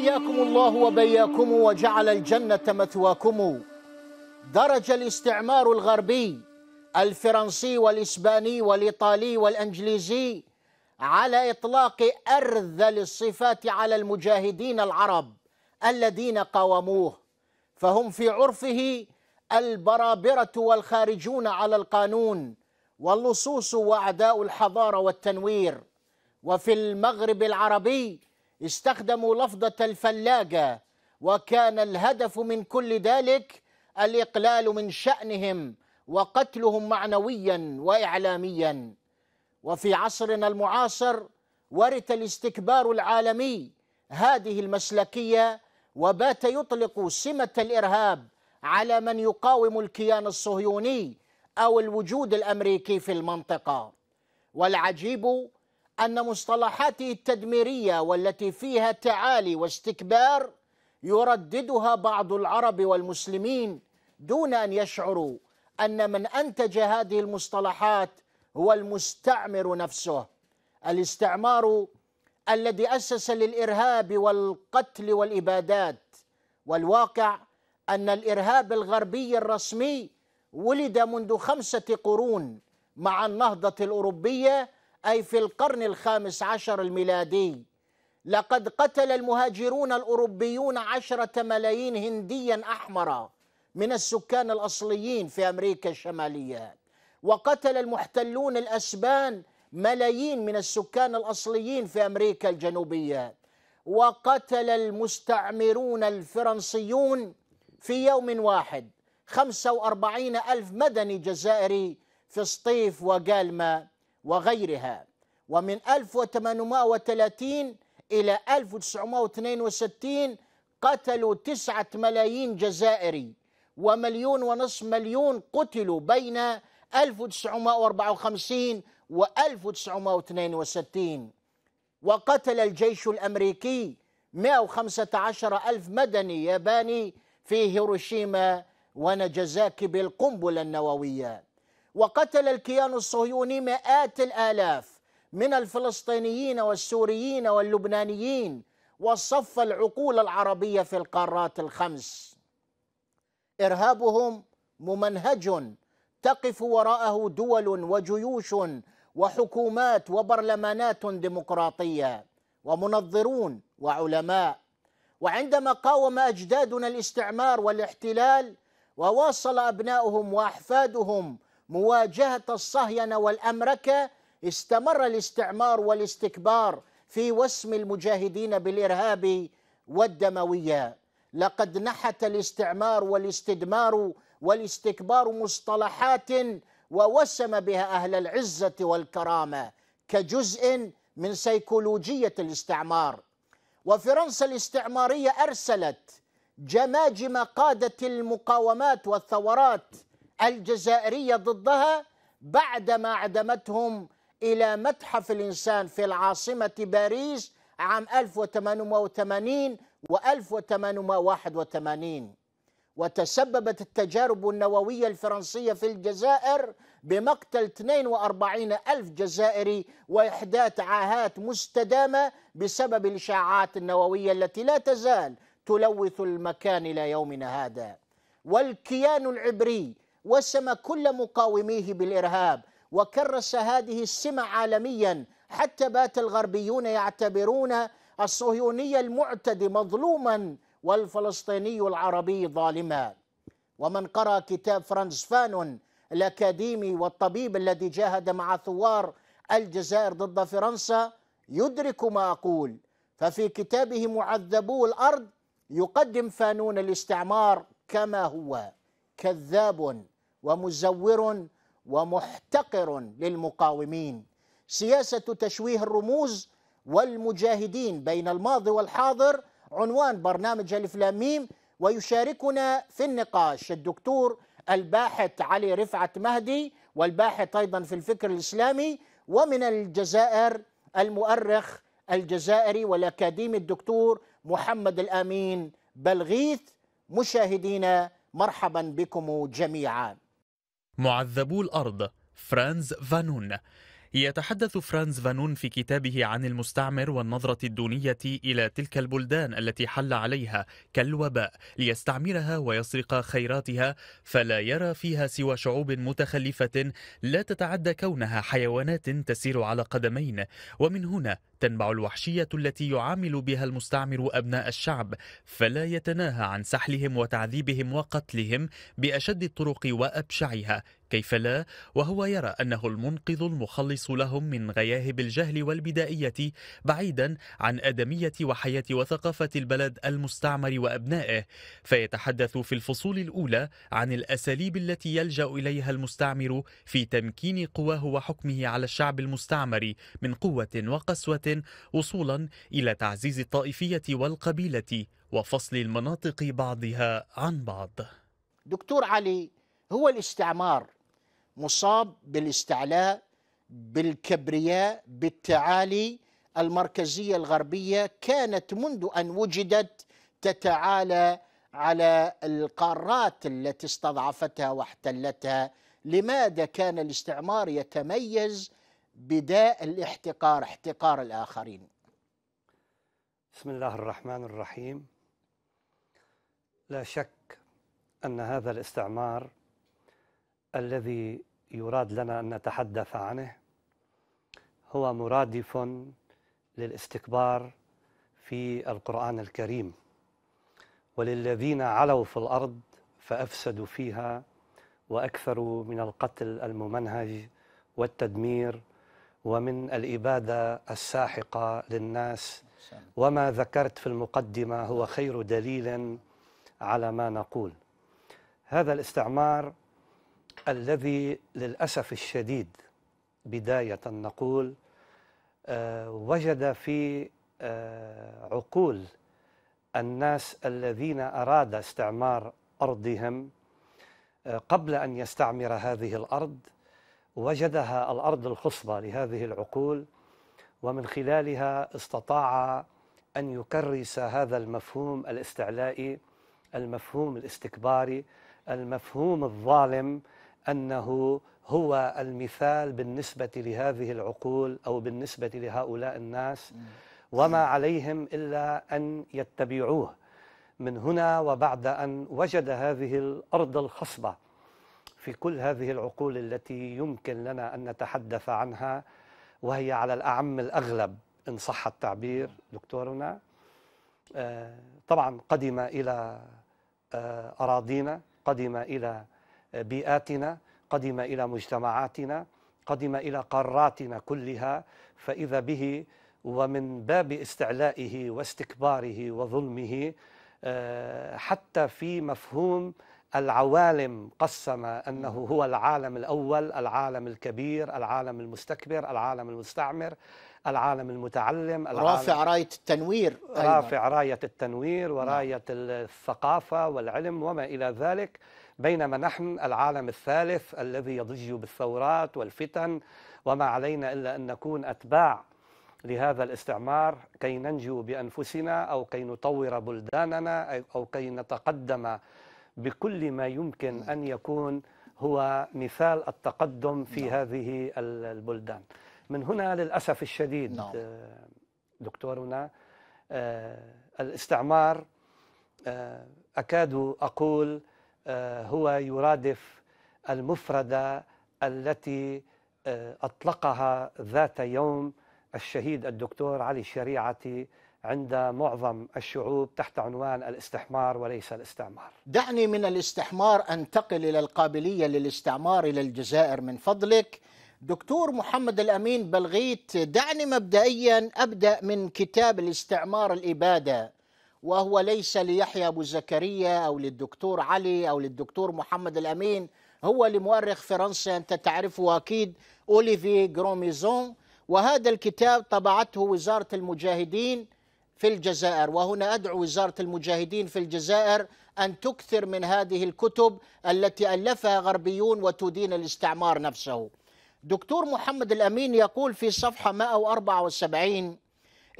حياكم الله وبياكم وجعل الجنة مثواكم درج الاستعمار الغربي الفرنسي والإسباني والإيطالي والإنجليزي على إطلاق أرذل الصفات على المجاهدين العرب الذين قاوموه فهم في عرفه البرابرة والخارجون على القانون واللصوص وأعداء الحضارة والتنوير وفي المغرب العربي استخدموا لفظة الفلاجة وكان الهدف من كل ذلك الإقلال من شأنهم وقتلهم معنويا وإعلاميا وفي عصرنا المعاصر ورث الاستكبار العالمي هذه المسلكية وبات يطلق سمة الإرهاب على من يقاوم الكيان الصهيوني أو الوجود الأمريكي في المنطقة والعجيب أن مصطلحاته التدميرية والتي فيها تعالي واستكبار يرددها بعض العرب والمسلمين دون أن يشعروا أن من أنتج هذه المصطلحات هو المستعمر نفسه الاستعمار الذي أسس للإرهاب والقتل والإبادات والواقع أن الإرهاب الغربي الرسمي ولد منذ خمسة قرون مع النهضة الأوروبية أي في القرن الخامس عشر الميلادي لقد قتل المهاجرون الأوروبيون عشرة ملايين هنديا أحمرا من السكان الأصليين في أمريكا الشمالية وقتل المحتلون الأسبان ملايين من السكان الأصليين في أمريكا الجنوبية وقتل المستعمرون الفرنسيون في يوم واحد 45 ألف مدني جزائري في سطيف وقالما وغيرها ومن 1830 إلى 1962 قتلوا تسعة ملايين جزائري ومليون ونصف مليون قتلوا بين 1954 و 1962 وقتل الجيش الأمريكي 115 ألف مدني ياباني في هيروشيما ونجازاكي بالقنبلة النووية وقتل الكيان الصهيوني مئات الآلاف من الفلسطينيين والسوريين واللبنانيين وصف العقول العربية في القارات الخمس إرهابهم ممنهج تقف وراءه دول وجيوش وحكومات وبرلمانات ديمقراطية ومنظرون وعلماء وعندما قاوم أجدادنا الاستعمار والاحتلال وواصل أبناؤهم وأحفادهم مواجهة الصهينة والأمركة استمر الاستعمار والاستكبار في وسم المجاهدين بالإرهاب والدموية لقد نحت الاستعمار والاستدمار والاستكبار مصطلحات ووسم بها أهل العزة والكرامة كجزء من سيكولوجية الاستعمار وفرنسا الاستعمارية أرسلت جماجم قادة المقاومات والثورات الجزائرية ضدها بعدما عدمتهم إلى متحف الإنسان في العاصمة باريس عام 1880 و 1881 وتسببت التجارب النووية الفرنسية في الجزائر بمقتل 42 ألف جزائري وإحداث عاهات مستدامة بسبب الإشعاعات النووية التي لا تزال تلوث المكان إلى يومنا هذا والكيان العبري وسم كل مقاوميه بالارهاب وكرس هذه السمة عالميا حتى بات الغربيون يعتبرون الصهيوني المعتدي مظلوما والفلسطيني العربي ظالما ومن قرأ كتاب فرانس فانون الأكاديمي والطبيب الذي جاهد مع ثوار الجزائر ضد فرنسا يدرك ما أقول ففي كتابه معذبو الأرض يقدم فانون الاستعمار كما هو كذاب ومزور ومحتقر للمقاومين سياسه تشويه الرموز والمجاهدين بين الماضي والحاضر عنوان برنامج الف ويشاركنا في النقاش الدكتور الباحث علي رفعت مهدي والباحث ايضا في الفكر الاسلامي ومن الجزائر المؤرخ الجزائري والاكاديمي الدكتور محمد الامين بلغيث مشاهدينا مرحبا بكم جميعا معذبو الأرض فرانز فانون يتحدث فرانز فانون في كتابه عن المستعمر والنظرة الدونية إلى تلك البلدان التي حل عليها كالوباء ليستعمرها ويسرق خيراتها فلا يرى فيها سوى شعوب متخلفة لا تتعدى كونها حيوانات تسير على قدمين ومن هنا تنبع الوحشية التي يعامل بها المستعمر أبناء الشعب فلا يتناهى عن سحلهم وتعذيبهم وقتلهم بأشد الطرق وأبشعها كيف لا وهو يرى أنه المنقذ المخلص لهم من غياهب الجهل والبدائية بعيدا عن أدمية وحياة وثقافة البلد المستعمر وأبنائه فيتحدث في الفصول الأولى عن الأساليب التي يلجأ إليها المستعمر في تمكين قواه وحكمه على الشعب المستعمر من قوة وقسوة وصولا إلى تعزيز الطائفية والقبيلة وفصل المناطق بعضها عن بعض دكتور علي هو الاستعمار مصاب بالاستعلاء بالكبرياء بالتعالي المركزية الغربية كانت منذ أن وجدت تتعالى على القارات التي استضعفتها واحتلتها لماذا كان الاستعمار يتميز بداء الاحتقار احتقار الآخرين بسم الله الرحمن الرحيم لا شك أن هذا الاستعمار الذي يراد لنا أن نتحدث عنه هو مرادف للاستكبار في القرآن الكريم وللذين علوا في الأرض فأفسدوا فيها وأكثروا من القتل الممنهج والتدمير ومن الإبادة الساحقة للناس وما ذكرت في المقدمة هو خير دليل على ما نقول هذا الاستعمار الذي للأسف الشديد بداية نقول آه، وجد في آه، عقول الناس الذين أراد استعمار أرضهم آه، قبل أن يستعمر هذه الأرض وجدها الارض الخصبه لهذه العقول ومن خلالها استطاع ان يكرس هذا المفهوم الاستعلائي المفهوم الاستكباري المفهوم الظالم انه هو المثال بالنسبه لهذه العقول او بالنسبه لهؤلاء الناس وما عليهم الا ان يتبعوه من هنا وبعد ان وجد هذه الارض الخصبه في كل هذه العقول التي يمكن لنا أن نتحدث عنها وهي على الأعم الأغلب إن صح التعبير نعم. دكتورنا آه، طبعا قدم إلى آه، أراضينا قدم إلى آه، بيئاتنا قدم إلى مجتمعاتنا قدم إلى قاراتنا كلها فإذا به ومن باب استعلائه واستكباره وظلمه حتى في مفهوم العوالم قسم انه نعم. هو العالم الاول العالم الكبير العالم المستكبر العالم المستعمر العالم المتعلم العالم رافع رايه التنوير أيضا. رافع رايه التنوير نعم. ورايه الثقافه والعلم وما الى ذلك بينما نحن العالم الثالث الذي يضج بالثورات والفتن وما علينا الا ان نكون اتباع لهذا الاستعمار كي ننجو بانفسنا او كي نطور بلداننا او كي نتقدم بكل ما يمكن أن يكون هو مثال التقدم في نعم. هذه البلدان من هنا للأسف الشديد نعم. آه، دكتورنا آه، الاستعمار آه، أكاد أقول هو يرادف المفردة التي أطلقها ذات يوم الشهيد الدكتور علي الشريعتي عند معظم الشعوب تحت عنوان الاستحمار وليس الاستعمار. دعني من الاستحمار انتقل الى القابليه للاستعمار الى الجزائر من فضلك. دكتور محمد الامين بلغيت دعني مبدئيا ابدا من كتاب الاستعمار الاباده وهو ليس ليحيى ابو زكريا او للدكتور علي او للدكتور محمد الامين هو لمؤرخ فرنسي انت تعرفه اكيد اوليفي جروميزون وهذا الكتاب طبعته وزاره المجاهدين في الجزائر وهنا أدعو وزارة المجاهدين في الجزائر أن تكثر من هذه الكتب التي ألفها غربيون وتدين الاستعمار نفسه دكتور محمد الأمين يقول في صفحة 174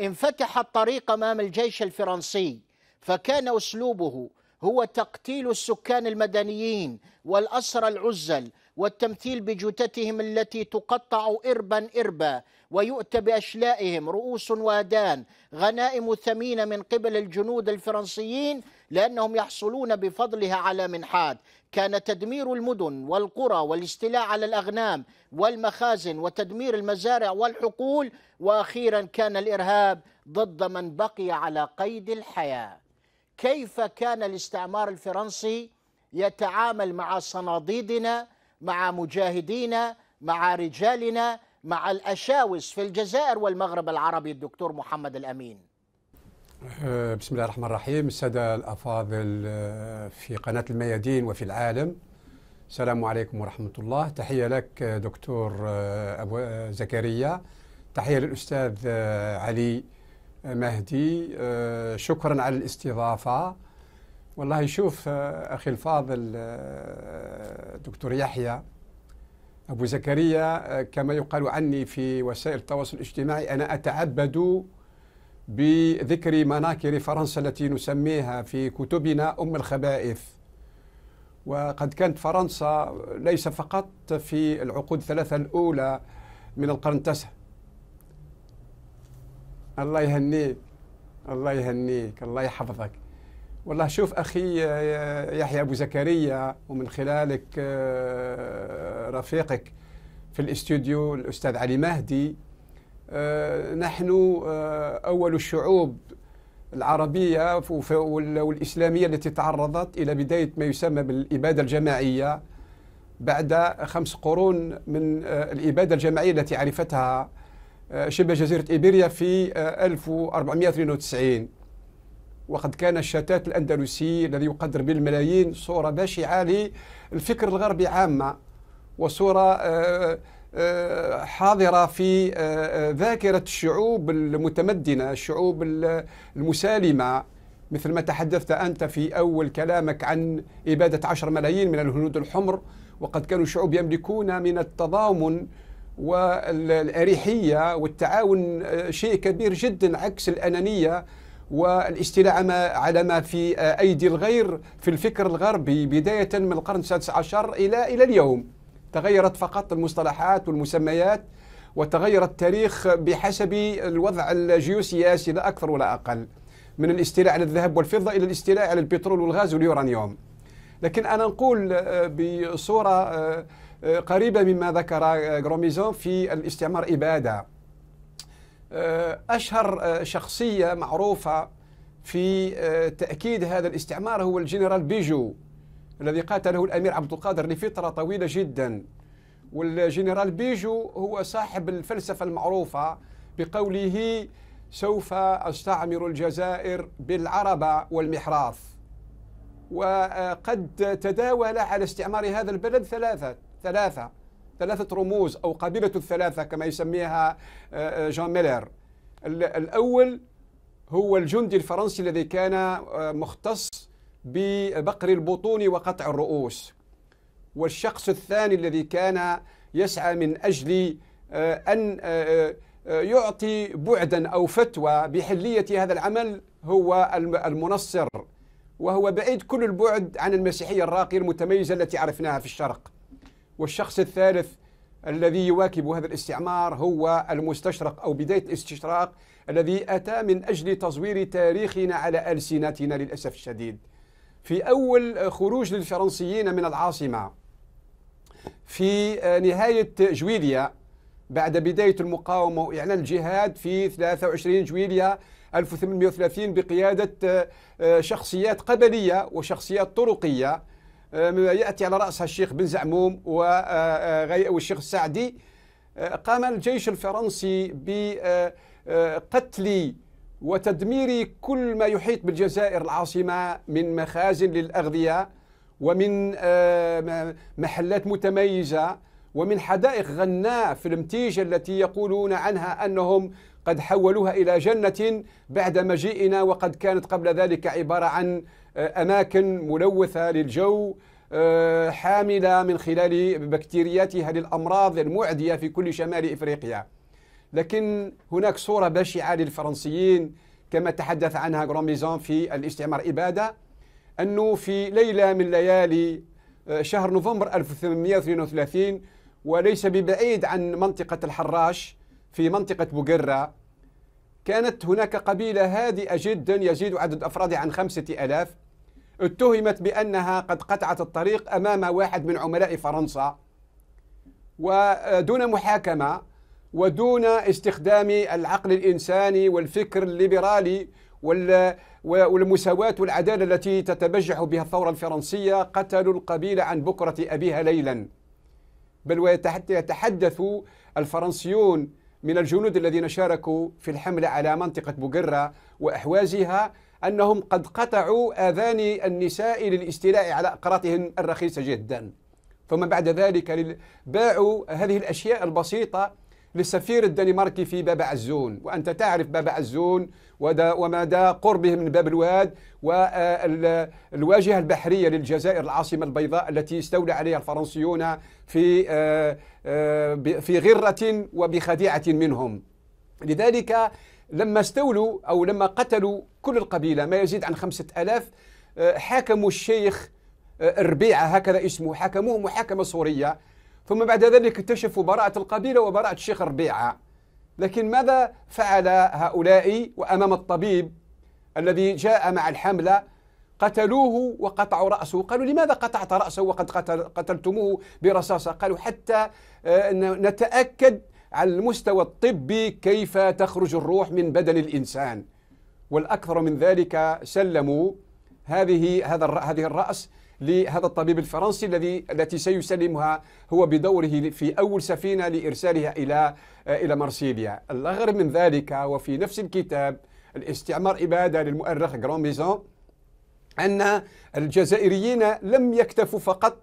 انفتح الطريق أمام الجيش الفرنسي فكان أسلوبه هو تقتيل السكان المدنيين والأسرى العزل والتمثيل بجثتهم التي تقطع إربا إربا ويؤتى بأشلائهم رؤوس وادان غنائم ثمينة من قبل الجنود الفرنسيين لأنهم يحصلون بفضلها على منحات كان تدمير المدن والقرى والاستيلاء على الأغنام والمخازن وتدمير المزارع والحقول وأخيرا كان الإرهاب ضد من بقي على قيد الحياة كيف كان الاستعمار الفرنسي يتعامل مع صناديدنا مع مجاهدينا مع رجالنا مع الأشاوس في الجزائر والمغرب العربي الدكتور محمد الأمين آه، بسم الله الرحمن الرحيم السادة الأفاضل آه، في قناة الميادين وفي العالم السلام عليكم ورحمة الله تحية لك آه، دكتور أبو زكريا تحية للأستاذ علي مهدي شكرا على الاستضافة والله شوف آه، اخي الفاضل آه، دكتور يحيى ابو زكريا آه، كما يقال عني في وسائل التواصل الاجتماعي انا اتعبد بذكر مناكر فرنسا التي نسميها في كتبنا ام الخبائث وقد كانت فرنسا ليس فقط في العقود الثلاثه الاولى من القرن التاسع الله يهنيك الله يهنيك الله يحفظك والله شوف اخي آه، آه، يحيى ابو زكريا ومن خلالك آه، رفيقك في الاستوديو الاستاذ علي مهدي نحن اول الشعوب العربيه والاسلاميه التي تعرضت الى بدايه ما يسمى بالاباده الجماعيه بعد خمس قرون من الاباده الجماعيه التي عرفتها شبه جزيره ايبيريا في 1492 وقد كان الشتات الأندلسي الذي يقدر بالملايين صورة بشعة للفكر الغربي عامة وصورة آه، آه، آه، حاضرة في ذاكرة الشعوب المتمدنة الشعوب المسالمة مثل ما تحدثت أنت في أول كلامك عن إبادة عشر ملايين من الهنود الحمر وقد كانوا شعوب يملكون من التضامن والأريحية والتعاون شيء كبير جدا عكس الأنانية والاستيلاء على ما في آه، أيدي الغير في الفكر الغربي بداية من القرن السادس عشر إلى إلى اليوم تغيرت فقط المصطلحات والمسميات وتغير التاريخ بحسب الوضع الجيوسياسي لا أكثر ولا أقل من الاستيلاء على الذهب والفضة إلى الاستيلاء على البترول والغاز واليورانيوم لكن أنا نقول آه، بصورة آه، قريبة مما ذكر غروميزون في الاستعمار إبادة آه، أشهر آه، شخصية معروفة في آه، تأكيد هذا الاستعمار هو الجنرال بيجو الذي قاتله الأمير عبد القادر لفترة طويلة جدا والجنرال بيجو هو صاحب الفلسفة المعروفة بقوله سوف أستعمر الجزائر بالعربة والمحراث وقد تداول على استعمار هذا البلد ثلاثة ثلاثة ثلاثة رموز أو قبيلة الثلاثة كما يسميها آه، آه، جون ميلر الأول هو الجندي الفرنسي الذي كان آه، مختص ببقر البطون وقطع الرؤوس والشخص الثاني الذي كان يسعى من أجل أن يعطي بعدا أو فتوى بحلية هذا العمل هو المنصر وهو بعيد كل البعد عن المسيحية الراقية المتميزة التي عرفناها في الشرق والشخص الثالث الذي يواكب هذا الاستعمار هو المستشرق او بدايه الاستشراق الذي اتى من اجل تزوير تاريخنا على السنتنا للاسف الشديد. في اول خروج للفرنسيين من العاصمه في نهايه جويليا بعد بدايه المقاومه واعلان الجهاد في 23 جويليا 1830 بقياده آه، شخصيات قبليه وشخصيات طرقيه آه، ياتي على راسها الشيخ بن زعموم آه، آه، والشيخ السعدي قام الجيش الفرنسي بقتل وتدمير كل ما يحيط بالجزائر العاصمه من مخازن للاغذيه ومن محلات متميزه ومن حدائق غناء في المتيجه التي يقولون عنها انهم قد حولوها الى جنه بعد مجيئنا وقد كانت قبل ذلك عباره عن أماكن ملوثة للجو آه، حاملة من خلال بكتيرياتها للأمراض المعدية في كل شمال إفريقيا لكن هناك صورة بشعة للفرنسيين كما تحدث عنها غروميزون في الاستعمار إبادة أنه في ليلة من ليالي آه، شهر نوفمبر 1832 وليس ببعيد عن منطقة الحراش في منطقة بوغرة كانت هناك قبيلة هادئة جدا يزيد عدد أفرادها عن خمسة ألاف اتهمت بأنها قد قطعت الطريق أمام واحد من عملاء فرنسا ودون محاكمة ودون استخدام العقل الإنساني والفكر الليبرالي والمساواة والعدالة التي تتبجح بها الثورة الفرنسية قتلوا القبيلة عن بكرة أبيها ليلا بل ويتحدث الفرنسيون من الجنود الذين شاركوا في الحملة على منطقة بوغرة وأحوازها أنهم قد قطعوا آذان النساء للاستيلاء على أقراتهن الرخيصة جدا فما بعد ذلك باعوا هذه الأشياء البسيطة للسفير الدنماركي في باب عزون وأنت تعرف باب عزون ومدى قربه من باب الواد والواجهة البحرية للجزائر العاصمة البيضاء التي استولى عليها الفرنسيون في آه، آه، في غرة وبخديعة منهم لذلك لما استولوا أو لما قتلوا كل القبيلة ما يزيد عن خمسة ألاف آه، حاكموا الشيخ آه، الربيعة هكذا اسمه حاكموه محاكمة صورية ثم بعد ذلك اكتشفوا براءة القبيلة وبراءة الشيخ الربيعة لكن ماذا فعل هؤلاء وأمام الطبيب الذي جاء مع الحملة قتلوه وقطعوا رأسه قالوا لماذا قطعت رأسه وقد قتل قتلتموه برصاصة قالوا حتى آه، نتأكد على المستوى الطبي كيف تخرج الروح من بدن الإنسان والأكثر من ذلك سلموا هذه هذا هذه الرأس لهذا الطبيب الفرنسي الذي التي سيسلمها هو بدوره في أول سفينة لإرسالها إلى إلى مرسيليا الأغرب من ذلك وفي نفس الكتاب الاستعمار إبادة للمؤرخ جران ميزون أن الجزائريين لم يكتفوا فقط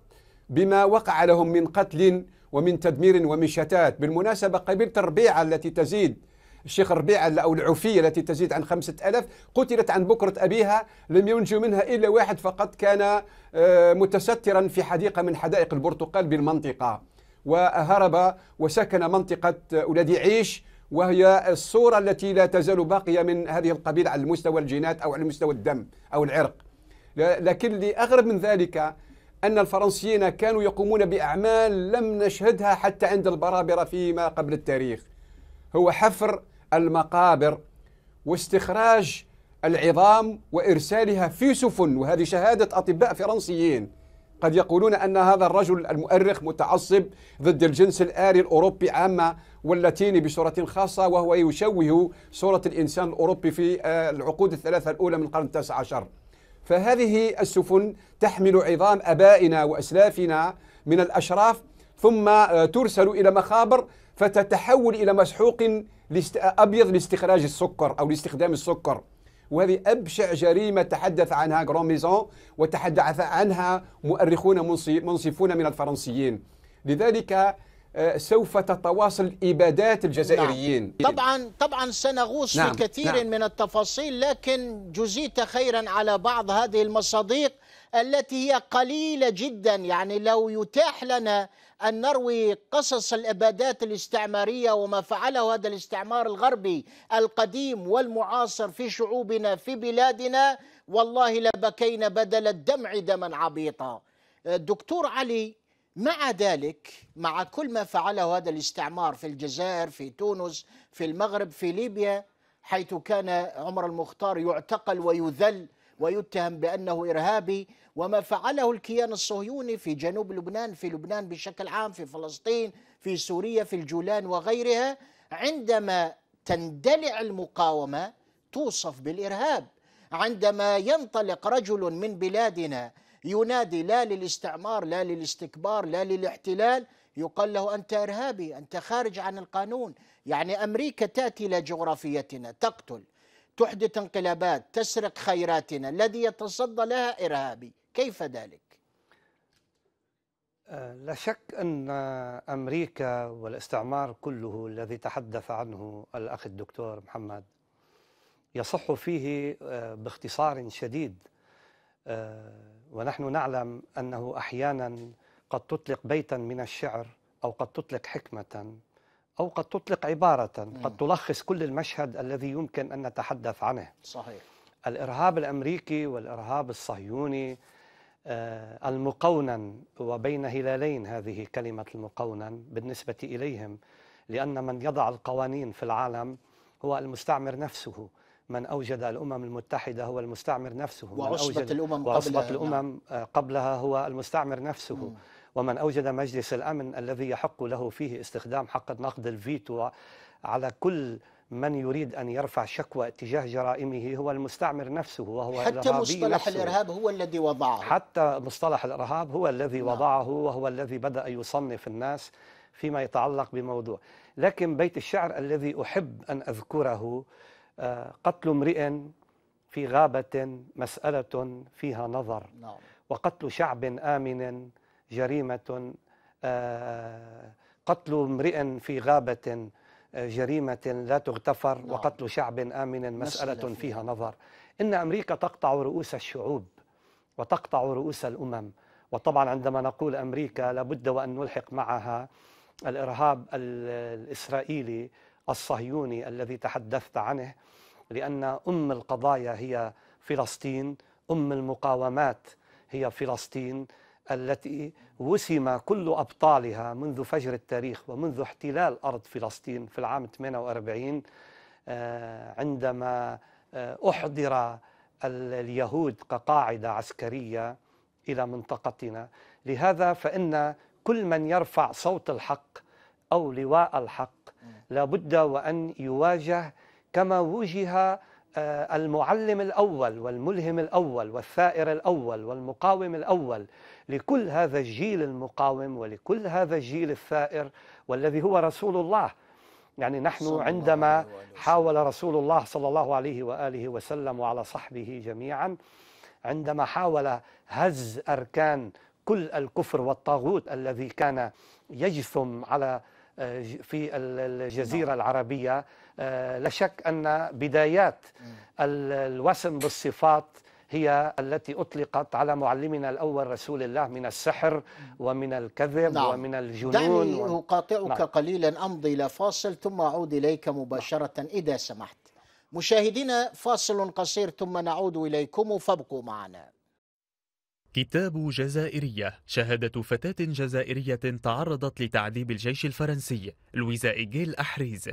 بما وقع لهم من قتل ومن تدمير ومن شتات بالمناسبة قبيلة الربيعة التي تزيد الشيخ ربيعة أو العوفية التي تزيد عن خمسة ألف قتلت عن بكرة أبيها لم ينجو منها إلا واحد فقط كان آه، متسترا في حديقة من حدائق البرتقال بالمنطقة وهرب وسكن منطقة ولاد عيش وهي الصورة التي لا تزال باقية من هذه القبيلة على المستوى الجينات أو على مستوى الدم أو العرق لكن لأغرب من ذلك أن الفرنسيين كانوا يقومون بأعمال لم نشهدها حتى عند البرابرة فيما قبل التاريخ هو حفر المقابر واستخراج العظام وإرسالها في سفن وهذه شهادة أطباء فرنسيين قد يقولون أن هذا الرجل المؤرخ متعصب ضد الجنس الآري الأوروبي عامة واللاتيني بصورة خاصة وهو يشوه صورة الإنسان الأوروبي في آه، العقود الثلاثة الأولى من القرن التاسع عشر فهذه السفن تحمل عظام ابائنا واسلافنا من الاشراف ثم آه، ترسل الى مخابر فتتحول الى مسحوق آه، ابيض لاستخراج السكر او لاستخدام السكر وهذه ابشع جريمه تحدث عنها غروميزون وتحدث عنها مؤرخون منصفون من الفرنسيين لذلك آه، سوف تتواصل إبادات الجزائريين نعم. طبعا طبعا سنغوص نعم. في كثير نعم. من التفاصيل لكن جزيت خيرا على بعض هذه المصادق التي هي قليلة جدا يعني لو يتاح لنا أن نروي قصص الإبادات الاستعمارية وما فعله هذا الاستعمار الغربي القديم والمعاصر في شعوبنا في بلادنا والله لبكينا بدل الدمع دما عبيطا آه، دكتور علي مع ذلك مع كل ما فعله هذا الاستعمار في الجزائر في تونس في المغرب في ليبيا حيث كان عمر المختار يعتقل ويذل ويتهم بانه ارهابي وما فعله الكيان الصهيوني في جنوب لبنان في لبنان بشكل عام في فلسطين في سوريا في الجولان وغيرها عندما تندلع المقاومه توصف بالارهاب عندما ينطلق رجل من بلادنا ينادي لا للاستعمار لا للاستكبار لا للاحتلال يقال له أنت إرهابي أنت خارج عن القانون يعني أمريكا تأتي إلى جغرافيتنا تقتل تحدث انقلابات تسرق خيراتنا الذي يتصدى لها إرهابي كيف ذلك؟ أه، لا شك أن أمريكا والاستعمار كله الذي تحدث عنه الأخ الدكتور محمد يصح فيه أه، باختصار شديد أه، ونحن نعلم انه احيانا قد تطلق بيتا من الشعر او قد تطلق حكمه او قد تطلق عباره قد تلخص كل المشهد الذي يمكن ان نتحدث عنه صحيح الارهاب الامريكي والارهاب الصهيوني آه، المقونن وبين هلالين هذه كلمه المقونن بالنسبه اليهم لان من يضع القوانين في العالم هو المستعمر نفسه من أوجد الأمم المتحدة هو المستعمر نفسه وعصبة الأمم, وعصبة نعم. الأمم نعم. قبلها هو المستعمر نفسه مم. ومن أوجد مجلس الأمن الذي يحق له فيه استخدام حق نقد الفيتو على كل من يريد أن يرفع شكوى اتجاه جرائمه هو المستعمر نفسه وهو حتى مصطلح نفسه. الإرهاب هو الذي وضعه حتى مصطلح الإرهاب هو الذي نعم. وضعه وهو الذي بدأ يصنف الناس فيما يتعلق بموضوع لكن بيت الشعر الذي أحب أن أذكره آه، قتل امرئ في غابة مسألة فيها نظر نعم. وقتل شعب آمن جريمة آه، قتل امرئ في غابة آه، جريمة لا تغتفر نعم. وقتل شعب آمن مسألة فيها نظر إن أمريكا تقطع رؤوس الشعوب وتقطع رؤوس الأمم وطبعا عندما نقول أمريكا لابد وأن نلحق معها الإرهاب الإسرائيلي الصهيوني الذي تحدثت عنه لأن أم القضايا هي فلسطين أم المقاومات هي فلسطين التي وسم كل أبطالها منذ فجر التاريخ ومنذ احتلال أرض فلسطين في العام 48 آه، عندما آه، أحضر اليهود كقاعدة عسكرية إلى منطقتنا لهذا فإن كل من يرفع صوت الحق أو لواء الحق لابد وأن يواجه كما وجه آه، المعلم الأول والملهم الأول والثائر الأول والمقاوم الأول لكل هذا الجيل المقاوم ولكل هذا الجيل الثائر والذي هو رسول الله يعني نحن عندما حاول رسول الله صلى الله عليه وآله وسلم وعلى صحبه جميعا عندما حاول هز أركان كل الكفر والطاغوت الذي كان يجثم على في الجزيرة نعم. العربية آه، لا شك أن بدايات الوسم بالصفات هي التي أطلقت على معلمنا الأول رسول الله من السحر ومن الكذب نعم. ومن الجنون دعني أقاطعك نعم. قليلا أمضي إلى فاصل ثم أعود إليك مباشرة نعم. إذا سمحت مشاهدينا فاصل قصير ثم نعود إليكم فابقوا معنا كتاب جزائرية شهادة فتاة جزائرية تعرضت لتعذيب الجيش الفرنسي لويزا إيجيل أحريز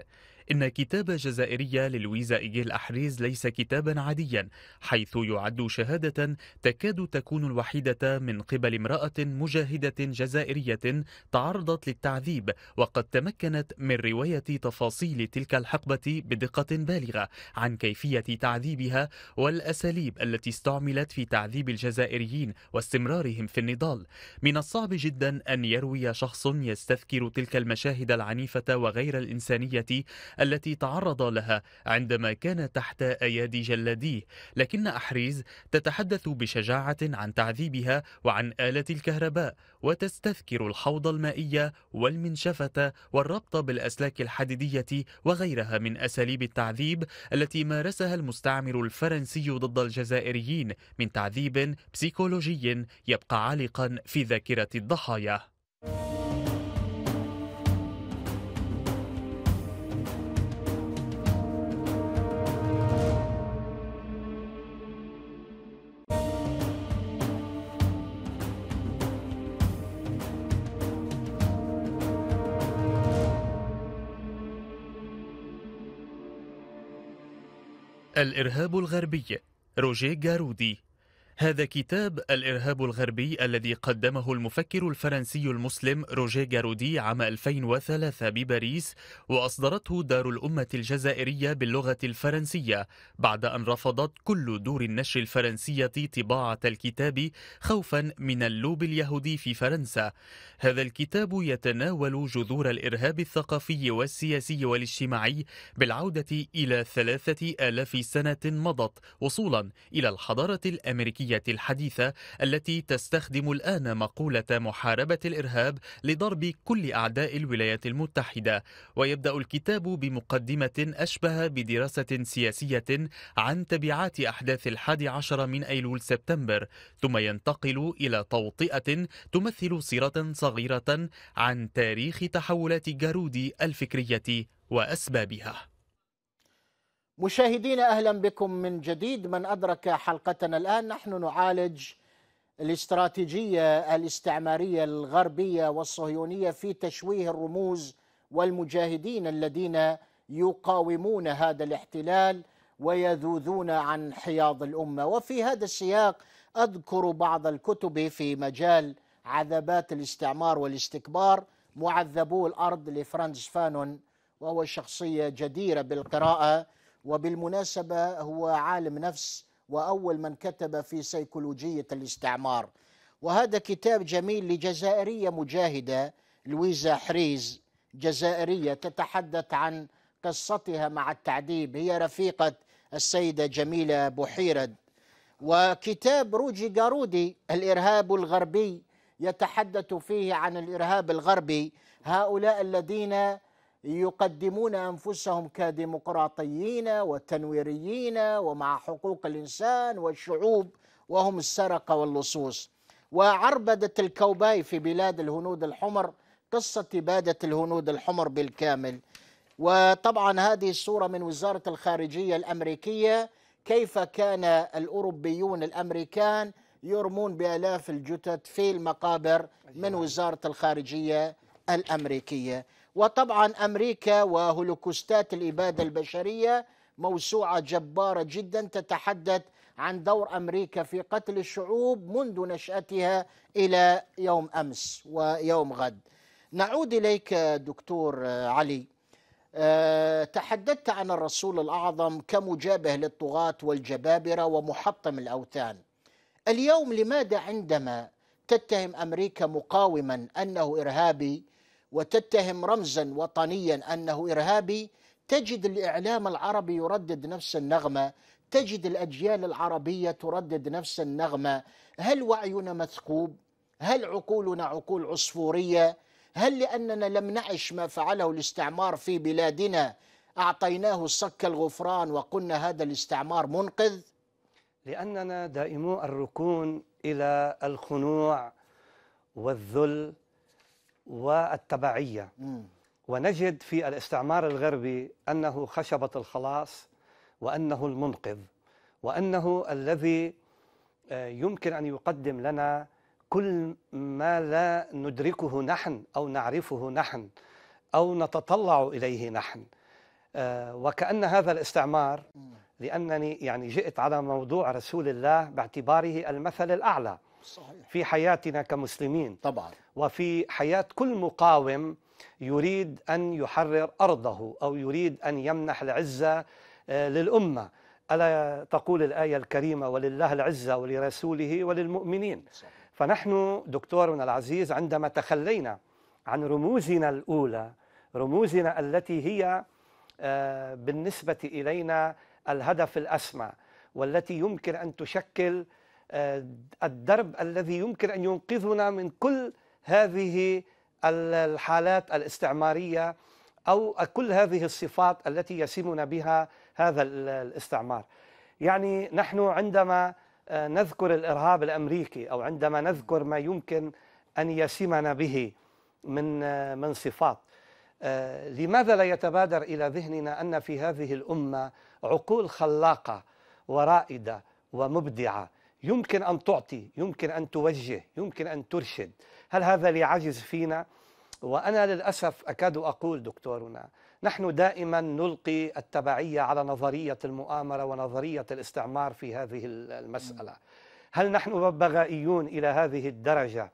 إن كتاب جزائرية للويزا إيجيل أحريز ليس كتابا عاديا حيث يعد شهادة تكاد تكون الوحيدة من قبل امرأة مجاهدة جزائرية تعرضت للتعذيب وقد تمكنت من رواية تفاصيل تلك الحقبة بدقة بالغة عن كيفية تعذيبها والأساليب التي استعملت في تعذيب الجزائريين واستمرارهم في النضال من الصعب جدا أن يروي شخص يستذكر تلك المشاهد العنيفة وغير الإنسانية التي تعرض لها عندما كان تحت أيادي جلاديه لكن أحريز تتحدث بشجاعة عن تعذيبها وعن آلة الكهرباء وتستذكر الحوض المائية والمنشفة والربط بالأسلاك الحديدية وغيرها من أساليب التعذيب التي مارسها المستعمر الفرنسي ضد الجزائريين من تعذيب بسيكولوجي يبقى عالقا في ذاكرة الضحايا الإرهاب الغربي روجيه جارودي هذا كتاب الإرهاب الغربي الذي قدمه المفكر الفرنسي المسلم روجيه جارودي عام 2003 بباريس وأصدرته دار الأمة الجزائرية باللغة الفرنسية بعد أن رفضت كل دور النشر الفرنسية طباعة الكتاب خوفا من اللوب اليهودي في فرنسا هذا الكتاب يتناول جذور الإرهاب الثقافي والسياسي والاجتماعي بالعودة إلى ثلاثة آلاف سنة مضت وصولا إلى الحضارة الأمريكية السياسية الحديثة التي تستخدم الآن مقولة محاربة الإرهاب لضرب كل أعداء الولايات المتحدة ويبدأ الكتاب بمقدمة أشبه بدراسة سياسية عن تبعات أحداث الحادي عشر من أيلول سبتمبر ثم ينتقل إلى توطئة تمثل سيرة صغيرة عن تاريخ تحولات جارودي الفكرية وأسبابها مشاهدينا اهلا بكم من جديد من ادرك حلقتنا الان نحن نعالج الاستراتيجيه الاستعماريه الغربيه والصهيونيه في تشويه الرموز والمجاهدين الذين يقاومون هذا الاحتلال ويذوذون عن حياض الامه وفي هذا السياق اذكر بعض الكتب في مجال عذابات الاستعمار والاستكبار معذبو الارض لفرانز فانون وهو شخصيه جديره بالقراءه وبالمناسبة هو عالم نفس وأول من كتب في سيكولوجية الاستعمار وهذا كتاب جميل لجزائرية مجاهدة لويزا حريز جزائرية تتحدث عن قصتها مع التعذيب هي رفيقة السيدة جميلة بحيرد وكتاب روجي جارودي الإرهاب الغربي يتحدث فيه عن الإرهاب الغربي هؤلاء الذين يقدمون انفسهم كديمقراطيين وتنويريين ومع حقوق الانسان والشعوب وهم السرقه واللصوص وعربده الكوباي في بلاد الهنود الحمر قصه اباده الهنود الحمر بالكامل وطبعا هذه الصوره من وزاره الخارجيه الامريكيه كيف كان الاوروبيون الامريكان يرمون بالاف الجثث في المقابر من وزاره الخارجيه الامريكيه وطبعا امريكا وهولوكوستات الاباده البشريه موسوعه جباره جدا تتحدث عن دور امريكا في قتل الشعوب منذ نشاتها الى يوم امس ويوم غد. نعود اليك دكتور علي. آه، تحدثت عن الرسول الاعظم كمجابه للطغاة والجبابره ومحطم الاوثان. اليوم لماذا عندما تتهم امريكا مقاوما انه ارهابي وتتهم رمزا وطنيا انه ارهابي تجد الاعلام العربي يردد نفس النغمه تجد الاجيال العربيه تردد نفس النغمه هل وعينا مثقوب هل عقولنا عقول عصفوريه هل لاننا لم نعش ما فعله الاستعمار في بلادنا اعطيناه صك الغفران وقلنا هذا الاستعمار منقذ لاننا دائمو الركون الى الخنوع والذل والتبعية ونجد في الاستعمار الغربي أنه خشبة الخلاص وأنه المنقذ وأنه الذي آه، يمكن أن يقدم لنا كل ما لا ندركه نحن أو نعرفه نحن أو نتطلع إليه نحن آه، وكأن هذا الاستعمار لأنني يعني جئت على موضوع رسول الله باعتباره المثل الأعلى صحيح. في حياتنا كمسلمين طبعا وفي حياة كل مقاوم يريد أن يحرر أرضه أو يريد أن يمنح العزة آه، للأمة ألا تقول الآية الكريمة ولله العزة ولرسوله وللمؤمنين صحيح. فنحن دكتورنا العزيز عندما تخلينا عن رموزنا الأولى رموزنا التي هي آه، بالنسبة إلينا الهدف الأسمى والتي يمكن أن تشكل آه، الدرب الذي يمكن أن ينقذنا من كل هذه الحالات الاستعمارية أو كل هذه الصفات التي يسمنا بها هذا الاستعمار يعني نحن عندما آه، نذكر الإرهاب الأمريكي أو عندما نذكر ما يمكن أن يسمنا به من آه، من صفات لماذا لا يتبادر إلى ذهننا أن في هذه الأمة عقول خلاقة ورائدة ومبدعة يمكن أن تعطي يمكن أن توجه يمكن أن ترشد هل هذا لعجز فينا؟ وأنا للأسف أكاد أقول دكتورنا نحن دائما نلقي التبعية على نظرية المؤامرة ونظرية الاستعمار في هذه المسألة هل نحن ببغائيون إلى هذه الدرجة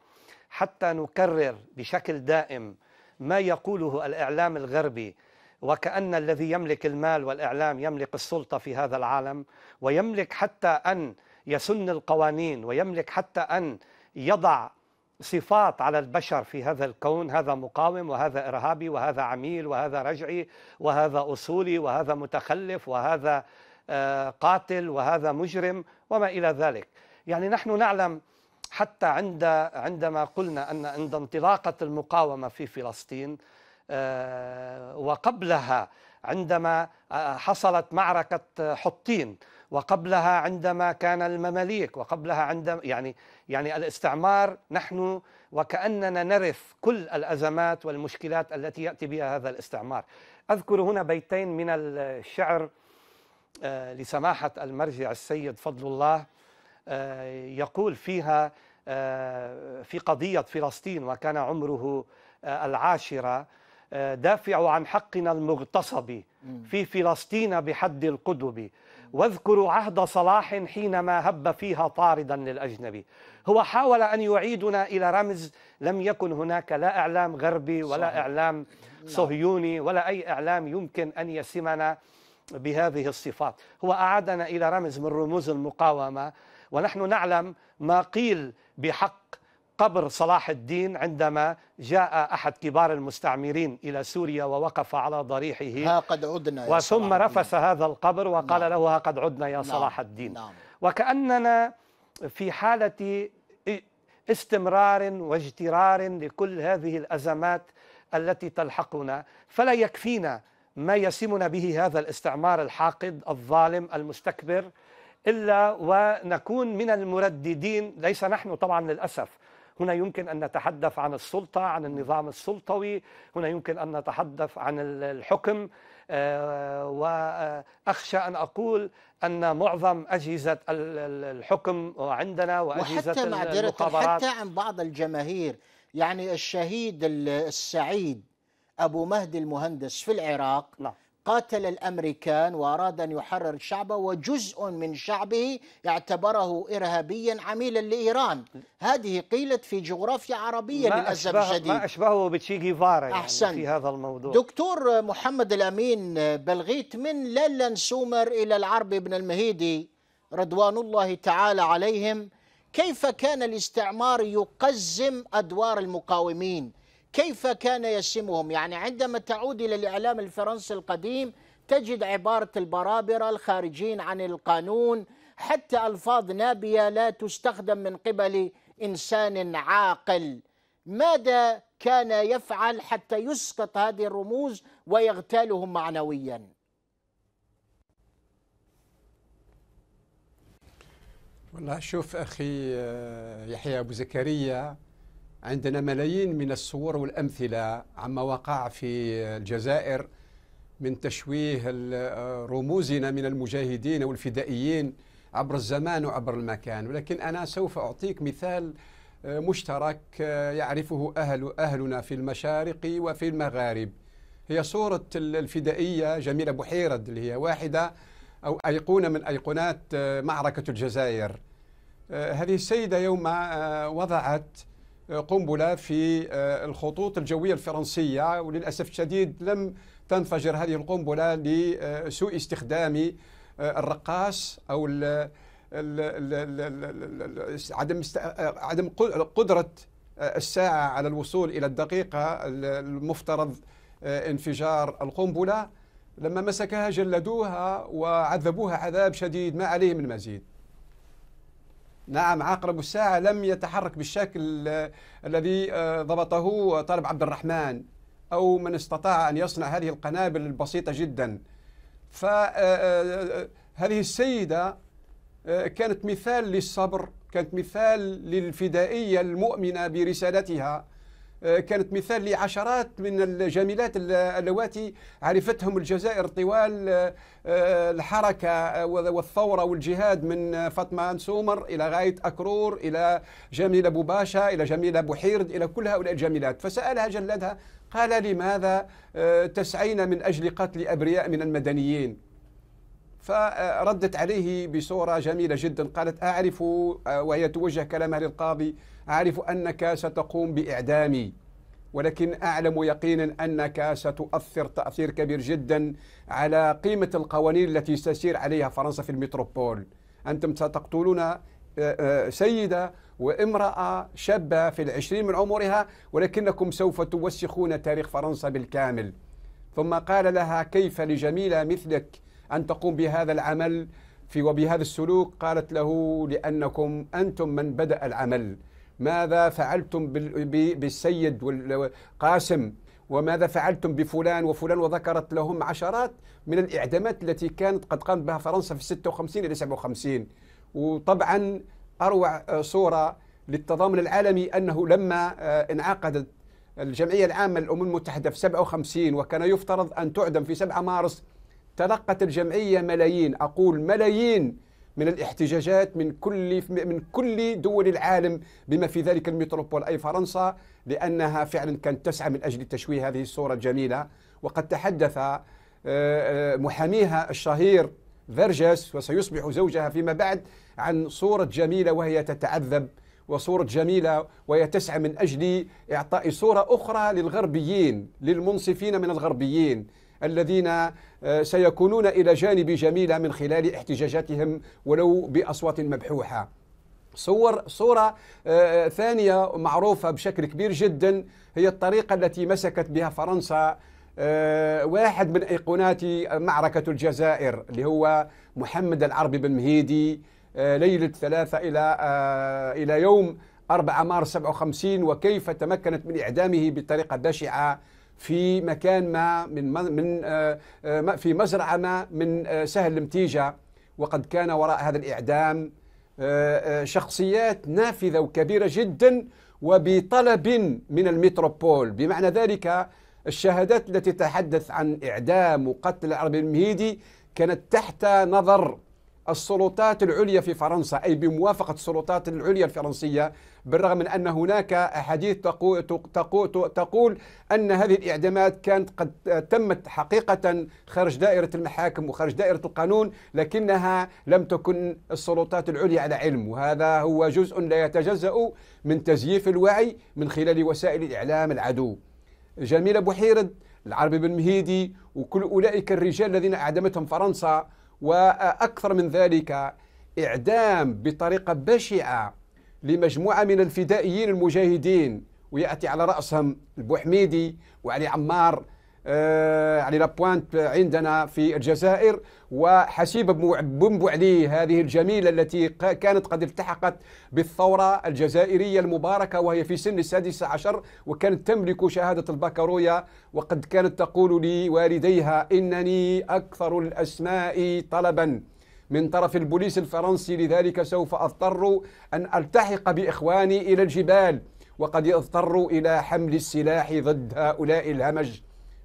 حتى نكرر بشكل دائم ما يقوله الإعلام الغربي وكأن الذي يملك المال والإعلام يملك السلطة في هذا العالم ويملك حتى أن يسن القوانين ويملك حتى أن يضع صفات على البشر في هذا الكون هذا مقاوم وهذا إرهابي وهذا عميل وهذا رجعي وهذا أصولي وهذا متخلف وهذا آه، قاتل وهذا مجرم وما إلى ذلك يعني نحن نعلم حتى عند عندما قلنا أن عند انطلاقة المقاومة في فلسطين آه، وقبلها عندما آه، حصلت معركة حطين وقبلها عندما كان المماليك وقبلها عندما يعني يعني الاستعمار نحن وكأننا نرث كل الأزمات والمشكلات التي يأتي بها هذا الاستعمار أذكر هنا بيتين من الشعر آه، لسماحة المرجع السيد فضل الله آه، يقول فيها آه، في قضية فلسطين وكان عمره العاشرة دافع عن حقنا المغتصب في فلسطين بحد القدب واذكروا عهد صلاح حينما هب فيها طاردا للأجنبي هو حاول أن يعيدنا إلى رمز لم يكن هناك لا إعلام غربي ولا صحيح. إعلام نعم. صهيوني ولا أي إعلام يمكن أن يسمنا بهذه الصفات هو أعادنا إلى رمز من رموز المقاومة ونحن نعلم ما قيل بحق قبر صلاح الدين عندما جاء أحد كبار المستعمرين إلى سوريا ووقف على ضريحه ها قد عدنا يا وثم نعم. هذا القبر وقال نعم. له ها قد عدنا يا نعم. صلاح الدين نعم. وكأننا في حالة استمرار واجترار لكل هذه الأزمات التي تلحقنا فلا يكفينا ما يسمنا به هذا الاستعمار الحاقد الظالم المستكبر إلا ونكون من المرددين ليس نحن طبعا للأسف هنا يمكن أن نتحدث عن السلطة عن نعم. النظام السلطوي هنا يمكن أن نتحدث عن الحكم آه، وأخشى أن أقول أن معظم أجهزة الحكم عندنا وأجهزة وحتى معذرة حتى عن بعض الجماهير يعني الشهيد السعيد أبو مهدي المهندس في العراق لا. نعم. قاتل الامريكان واراد ان يحرر شعبه وجزء من شعبه اعتبره ارهابيا عميلا لايران، هذه قيلت في جغرافيا عربيه للاسف الشديد. ما اشبهه بتشي جيفارا يعني أحسن. في هذا الموضوع. دكتور محمد الامين بلغيت من لالن سومر الى العرب بن المهيدي رضوان الله تعالى عليهم، كيف كان الاستعمار يقزم ادوار المقاومين؟ كيف كان يسمهم يعني عندما تعود إلى الإعلام الفرنسي القديم تجد عبارة البرابرة الخارجين عن القانون حتى ألفاظ نابية لا تستخدم من قبل إنسان عاقل ماذا كان يفعل حتى يسقط هذه الرموز ويغتالهم معنويا والله شوف أخي آه، يحيى أبو زكريا عندنا ملايين من الصور والأمثلة عما وقع في الجزائر من تشويه رموزنا من المجاهدين والفدائيين عبر الزمان وعبر المكان ولكن أنا سوف أعطيك مثال آه، مشترك آه، يعرفه أهل أهلنا في المشارق وفي المغارب هي صورة الفدائية جميلة بحيرد اللي هي واحدة أو أيقونة من أيقونات آه، معركة الجزائر هذه السيدة يوم وضعت قنبله في آه، الخطوط الجويه الفرنسيه وللاسف الشديد لم تنفجر هذه القنبله لسوء استخدام آه، الرقاص او عدم آه، عدم قدره الساعه على الوصول الى الدقيقه المفترض انفجار القنبله لما مسكها جلدوها وعذبوها عذاب شديد ما عليه من مزيد نعم عقرب الساعة لم يتحرك بالشكل الذي آه، ضبطه طالب عبد الرحمن أو من استطاع أن يصنع هذه القنابل البسيطة جدا فهذه آه، آه، السيدة كانت مثال للصبر كانت مثال للفدائية المؤمنة برسالتها آه، كانت مثال لعشرات من الجميلات اللواتي عرفتهم الجزائر طوال آه، آه، الحركة والثورة والجهاد من فاطمة سومر إلى غاية أكرور إلى جميلة بوباشا إلى جميلة بوحيرد إلى كل هؤلاء الجميلات فسألها جلادها قال لماذا تسعين من أجل قتل أبرياء من المدنيين فردت عليه بصورة جميلة جدا قالت أعرف آه، وهي توجه كلامها للقاضي أعرف أنك ستقوم بإعدامي ولكن أعلم يقينا أنك ستؤثر تأثير كبير جدا على قيمة القوانين التي تسير عليها فرنسا في المتروبول أنتم ستقتلون آه، آه، سيدة وامرأة شابة في العشرين من عمرها ولكنكم سوف توسخون تاريخ فرنسا بالكامل ثم قال لها كيف لجميلة مثلك أن تقوم بهذا العمل في وبهذا السلوك قالت له لأنكم أنتم من بدأ العمل ماذا فعلتم بالسيد قاسم وماذا فعلتم بفلان وفلان وذكرت لهم عشرات من الإعدامات التي كانت قد قامت بها فرنسا في 56 إلى 57 وطبعا أروع صورة للتضامن العالمي أنه لما آه، انعقدت الجمعية العامة للأمم المتحدة في 57 وكان يفترض أن تعدم في 7 مارس تلقت الجمعية ملايين أقول ملايين من الاحتجاجات من كل من كل دول العالم بما في ذلك المتروبول اي فرنسا لانها فعلا كانت تسعى من اجل تشويه هذه الصوره الجميله وقد تحدث آه، آه، محاميها الشهير فيرجس وسيصبح زوجها فيما بعد عن صوره جميله وهي تتعذب وصورة جميلة وهي تسعى من أجل إعطاء صورة أخرى للغربيين للمنصفين من الغربيين الذين آه، سيكونون إلى جانب جميلة من خلال احتجاجاتهم ولو بأصوات مبحوحة صور صورة آه، ثانية معروفة بشكل كبير جدا هي الطريقة التي مسكت بها فرنسا آه، واحد من أيقونات معركة الجزائر اللي هو محمد العربي بن مهيدي ليلة ثلاثة إلى إلى يوم 4 مارس 57 وكيف تمكنت من إعدامه بطريقة بشعة في مكان ما من من آه، آه، في مزرعه ما من آه، سهل المتيجه وقد كان وراء هذا الاعدام شخصيات نافذه وكبيره جدا وبطلب من المتروبول بمعنى ذلك الشهادات التي تحدث عن اعدام وقتل العربي المهيدي كانت تحت نظر السلطات العليا في فرنسا أي بموافقة السلطات العليا الفرنسية بالرغم من أن هناك أحاديث تقول, تقول, تقول أن هذه الإعدامات كانت قد تمت حقيقة خارج دائرة المحاكم وخارج دائرة القانون لكنها لم تكن السلطات العليا على علم وهذا هو جزء لا يتجزأ من تزييف الوعي من خلال وسائل الإعلام العدو جميل أبو حيرد العربي بن مهيدي وكل أولئك الرجال الذين أعدمتهم فرنسا واكثر من ذلك اعدام بطريقه بشعه لمجموعه من الفدائيين المجاهدين وياتي على راسهم البوحميدي وعلي عمار آه، يعني لابوانت عندنا في الجزائر وحسيب بوعلي هذه الجميلة التي كانت قد التحقت بالثورة الجزائرية المباركة وهي في سن السادسة عشر وكانت تملك شهادة البكالوريا وقد كانت تقول لوالديها إنني أكثر الأسماء طلباً من طرف البوليس الفرنسي لذلك سوف اضطر ان التحق باخواني الى الجبال وقد يضطر الى حمل السلاح ضد هؤلاء الهمج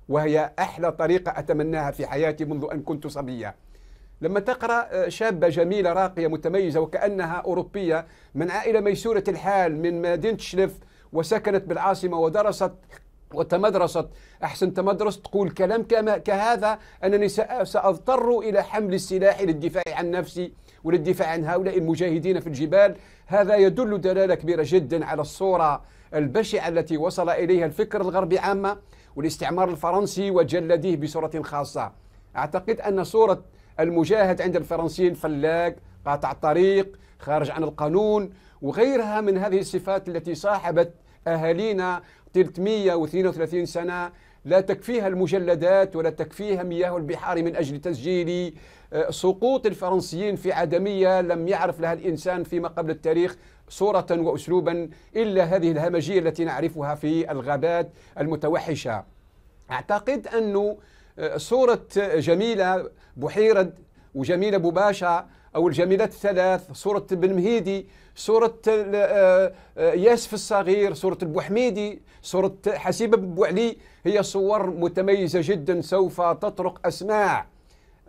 وهي أحلى طريقة أتمناها في حياتي منذ أن كنت صبية لما تقرأ آه، شابة جميلة راقية متميزة وكأنها أوروبية من عائلة ميسورة الحال من مدينة شلف وسكنت بالعاصمة ودرست وتمدرست أحسن تمدرس تقول كلام كما كهذا أنني سأضطر إلى حمل السلاح للدفاع عن نفسي وللدفاع عن هؤلاء المجاهدين في الجبال هذا يدل دلالة كبيرة جدا على الصورة البشعة التي وصل إليها الفكر الغربي عامة والاستعمار الفرنسي وجلديه بصورة خاصة أعتقد أن صورة المجاهد عند الفرنسيين فلاق قاطع الطريق خارج عن القانون وغيرها من هذه الصفات التي صاحبت أهالينا 332 سنة لا تكفيها المجلدات ولا تكفيها مياه البحار من أجل تسجيل آه، سقوط الفرنسيين في عدمية لم يعرف لها الإنسان فيما قبل التاريخ صورة وأسلوبا إلا هذه الهمجية التي نعرفها في الغابات المتوحشة أعتقد أن آه، صورة جميلة بحيرة وجميلة بباشا أو الجميلات الثلاث صورة بن مهيدي صورة آه، آه، ياسف الصغير صورة البوحميدي صورة حسيب بن بوعلي هي صور متميزة جدا سوف تطرق أسماع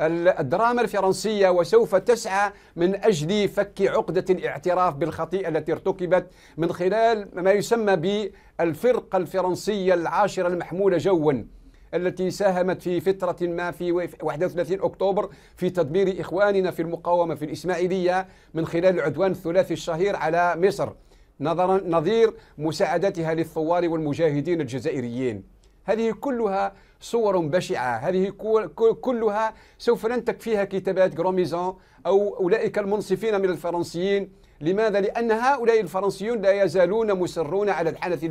الدراما الفرنسية وسوف تسعى من أجل فك عقدة الاعتراف بالخطيئة التي ارتكبت من خلال ما يسمى بالفرقة الفرنسية العاشرة المحمولة جواً التي ساهمت في فترة ما في 31 أكتوبر في تدمير إخواننا في المقاومة في الإسماعيلية من خلال العدوان الثلاثي الشهير على مصر نظرا نظير مساعدتها للثوار والمجاهدين الجزائريين هذه كلها صور بشعة هذه كلها سوف ننتك فيها كتابات غروميزان أو أولئك المنصفين من الفرنسيين لماذا؟ لأن هؤلاء الفرنسيون لا يزالون مصرون على الحدث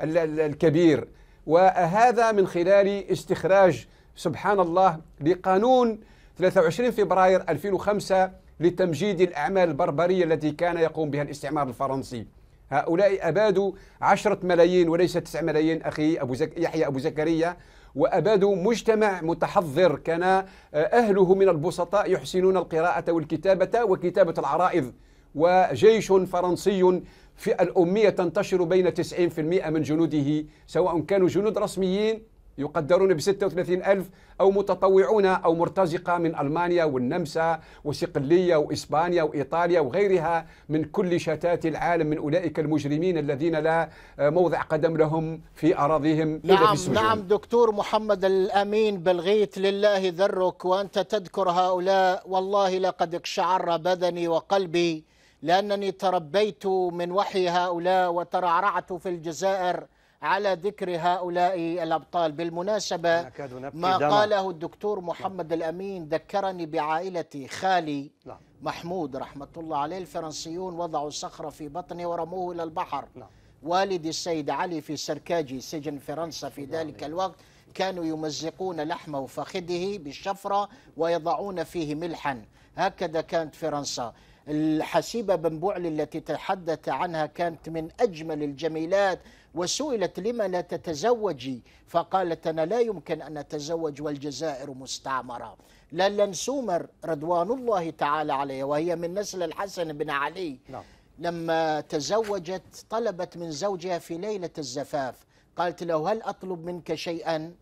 الكبير وهذا من خلال استخراج سبحان الله لقانون 23 فبراير 2005 لتمجيد الأعمال البربرية التي كان يقوم بها الاستعمار الفرنسي هؤلاء أبادوا عشرة ملايين وليس تسعة ملايين أخي أبو زك... يحيى أبو زكريا وأبادوا مجتمع متحضر كان آه، أهله من البسطاء يحسنون القراءة والكتابة وكتابة العرائض وجيش فرنسي في الأمية تنتشر بين 90% من جنوده سواء كانوا جنود رسميين يقدرون ب 36 ألف أو متطوعون أو مرتزقة من ألمانيا والنمسا وصقلية وإسبانيا وإيطاليا وغيرها من كل شتات العالم من أولئك المجرمين الذين لا آه، موضع قدم لهم في أراضيهم نعم في نعم دكتور محمد الأمين بلغيت لله ذرك وأنت تذكر هؤلاء والله لقد اقشعر بدني وقلبي لأنني تربيت من وحي هؤلاء وترعرعت في الجزائر على ذكر هؤلاء الأبطال بالمناسبة ما قاله الدكتور نعم. محمد الأمين ذكرني بعائلة خالي نعم. محمود رحمة الله عليه الفرنسيون وضعوا صخرة في بطنه ورموه إلى البحر نعم. والد السيد علي في سركاجي سجن فرنسا في ذلك الوقت كانوا يمزقون لحمه وفخذه بالشفرة ويضعون فيه ملحا هكذا كانت فرنسا الحسيبة بن بوعل التي تحدث عنها كانت من أجمل الجميلات وسئلت لما لا تتزوجي فقالت أنا لا يمكن أن أتزوج والجزائر مستعمرة لالن سومر رضوان الله تعالى عليه وهي من نسل الحسن بن علي نعم. لما تزوجت طلبت من زوجها في ليلة الزفاف قالت له هل أطلب منك شيئا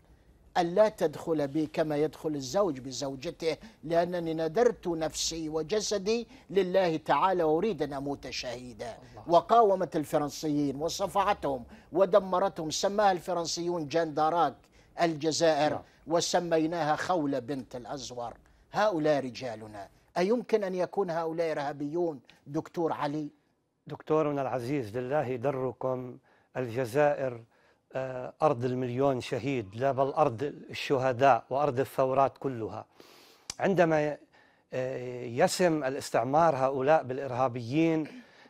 ألا تدخل بي كما يدخل الزوج بزوجته لأنني نذرت نفسي وجسدي لله تعالى وأريد أن أموت شهيدا وقاومت الفرنسيين وصفعتهم ودمرتهم سماها الفرنسيون جنداراك الجزائر نعم. وسميناها خولة بنت الأزور هؤلاء رجالنا أيمكن أن يكون هؤلاء إرهابيون دكتور علي؟ دكتورنا العزيز لله دركم الجزائر آه، أرض المليون شهيد لا بل أرض الشهداء وأرض الثورات كلها عندما آه، يسم الاستعمار هؤلاء بالإرهابيين